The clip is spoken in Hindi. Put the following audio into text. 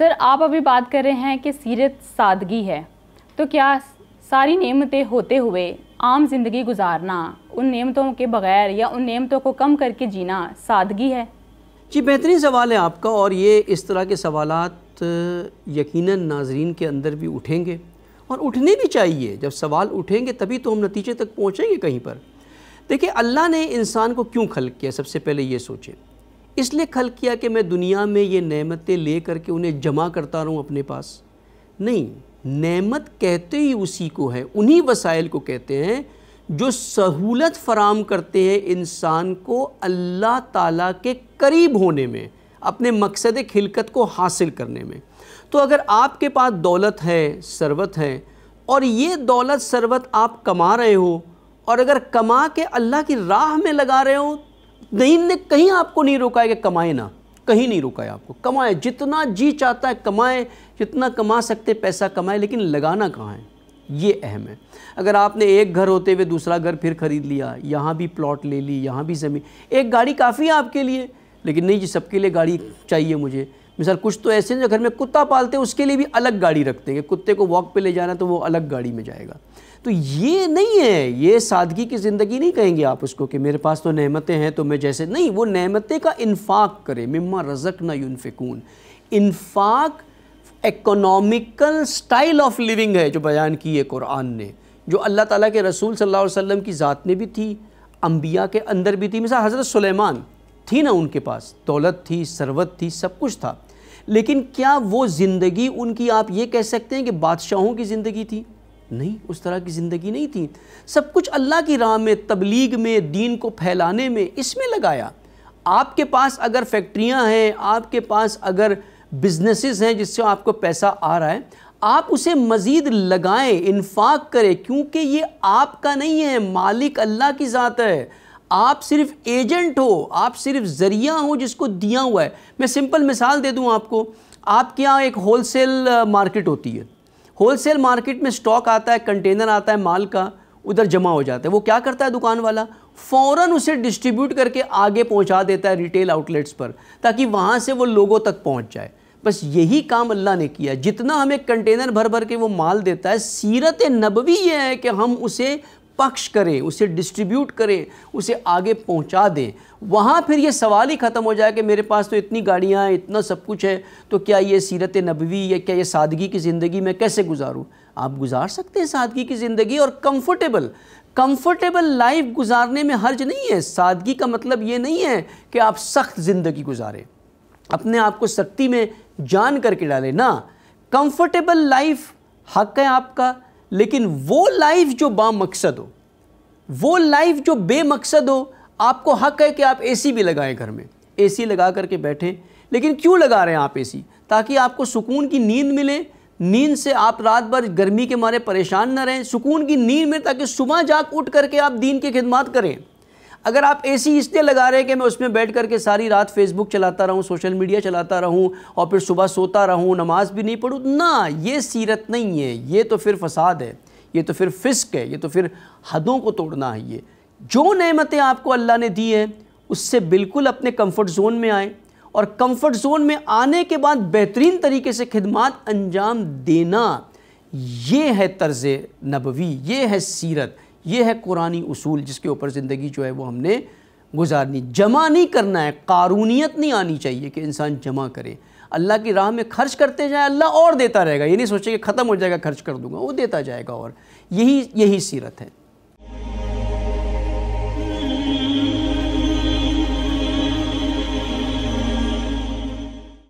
सर आप अभी बात कर रहे हैं कि सीरत सादगी है तो क्या सारी नियमतें होते हुए आम ज़िंदगी गुजारना उन नियमतों के बगैर या उन नियमतों को कम करके जीना सादगी है जी बेहतरीन सवाल है आपका और ये इस तरह के सवाल यकीन नाजरीन के अंदर भी उठेंगे और उठने भी चाहिए जब सवाल उठेंगे तभी तो हम नतीजे तक पहुँचेंगे कहीं पर देखिए अल्लाह ने इंसान को क्यों खल किया सबसे पहले ये सोचें इसलिए खल किया कि मैं दुनिया में ये नेमतें ले करके उन्हें जमा करता रहूँ अपने पास नहीं नेमत कहते ही उसी को है उन्हीं वसाइल को कहते हैं जो सहूलत फराम करते हैं इंसान को अल्लाह ताला के करीब होने में अपने मकसद खिलकत को हासिल करने में तो अगर आपके पास दौलत है सरवत है और ये दौलत सरवत आप कमा रहे हो और अगर कमा के अल्लाह की राह में लगा रहे हो दहीन ने कहीं आपको नहीं रोका है कि कमाए ना कहीं नहीं रोका है आपको कमाए जितना जी चाहता है कमाए जितना कमा सकते पैसा कमाए लेकिन लगाना कहाँ है ये अहम है अगर आपने एक घर होते हुए दूसरा घर फिर ख़रीद लिया यहाँ भी प्लॉट ले ली यहाँ भी ज़मीन एक गाड़ी काफ़ी है आपके लिए लेकिन नहीं जी सबके लिए गाड़ी चाहिए मुझे मिसाल कुछ तो ऐसे हैं जो घर में कुत्ता पालते हैं उसके लिए भी अलग गाड़ी रखते हैं कि कुत्ते को वॉक पे ले जाना तो वो अलग गाड़ी में जाएगा तो ये नहीं है ये सादगी की ज़िंदगी नहीं कहेंगे आप उसको कि मेरे पास तो नहमतें हैं तो मैं जैसे नहीं वो नहमतें का इन्फाक करें मम्मा रजक ना यूनफिकून इन्फाक इकोनॉमिकल स्टाइल ऑफ लिविंग है जो बयान की है कुरान ने जो अल्लाह ताला के रसूल सल्लल्लाहु अलैहि वसल्लम की ज़ात में भी थी अम्बिया के अंदर भी थी मिसाल हज़रत सुलेमान थी ना उनके पास दौलत थी सरवत थी सब कुछ था लेकिन क्या वो ज़िंदगी उनकी आप ये कह सकते हैं कि बादशाहों की ज़िंदगी थी नहीं उस तरह की ज़िंदगी नहीं थी सब कुछ अल्लाह की राह में तबलीग में दीन को फैलाने में इसमें लगाया आपके पास अगर फैक्ट्रियाँ हैं आपके पास अगर बिजनेसेस हैं जिससे आपको पैसा आ रहा है आप उसे मज़ीद लगाएं इन्फाक करें क्योंकि ये आपका नहीं है मालिक अल्लाह की ज़ात है आप सिर्फ एजेंट हो आप सिर्फ ज़रिया हो जिसको दिया हुआ है मैं सिंपल मिसाल दे दूं आपको आपके यहाँ एक होलसेल मार्केट होती है होलसेल मार्केट में स्टॉक आता है कंटेनर आता है माल का उधर जमा हो जाता है वो क्या करता है दुकान वाला फ़ौरन उसे डिस्ट्रीब्यूट करके आगे पहुंचा देता है रिटेल आउटलेट्स पर ताकि वहाँ से वो लोगों तक पहुँच जाए बस यही काम अल्लाह ने किया जितना हमें कंटेनर भर भर के वो माल देता है सीरत नबवी ये है कि हम उसे पक्ष करे उसे डिस्ट्रीब्यूट करे उसे आगे पहुंचा दें वहाँ फिर ये सवाल ही ख़त्म हो जाए कि मेरे पास तो इतनी गाड़ियाँ हैं इतना सब कुछ है तो क्या ये सीरत नबवी या क्या ये सादगी की ज़िंदगी मैं कैसे गुजारूँ आप गुजार सकते हैं सादगी की ज़िंदगी और कंफर्टेबल कंफर्टेबल लाइफ गुजारने में हर्ज नहीं है सादगी का मतलब ये नहीं है कि आप सख्त ज़िंदगी गुजारें अपने आप को सख्ती में जान करके डालें ना कम्फर्टेबल लाइफ हक है आपका लेकिन वो लाइफ जो बा मकसद हो वो लाइफ जो बेमकसद हो आपको हक है कि आप एसी भी लगाएं घर में एसी लगा करके बैठें लेकिन क्यों लगा रहे हैं आप एसी ताकि आपको सुकून की नींद मिले नींद से आप रात भर गर्मी के मारे परेशान ना रहें सुकून की नींद में ताकि सुबह जाग उठ करके आप दीन की खिदमत करें अगर आप एसी इसलिए लगा रहे हैं कि मैं उसमें बैठ करके सारी रात फेसबुक चलाता रहूँ सोशल मीडिया चलाता रहूँ और फिर सुबह सोता रहूँ नमाज भी नहीं पढ़ूँ ना ये सीरत नहीं है ये तो फिर फसाद है ये तो फिर फिस्क है ये तो फिर हदों को तोड़ना है ये जो नमतें आपको अल्लाह ने दी हैं उससे बिल्कुल अपने कम्फर्ट जोन में आए और कम्फर्ट जोन में आने के बाद बेहतरीन तरीके से खिदमत अंजाम देना ये है तर्ज नबवी ये है सीरत ये है कुरानी उसूल जिसके ऊपर ज़िंदगी जो है वो हमने गुजारनी जमा नहीं करना है कानूनीत नहीं आनी चाहिए कि इंसान जमा करे अल्लाह की राह में खर्च करते जाए अल्लाह और देता रहेगा ये नहीं सोचे कि ख़त्म हो जाएगा खर्च कर दूंगा वो देता जाएगा और यही यही सीरत है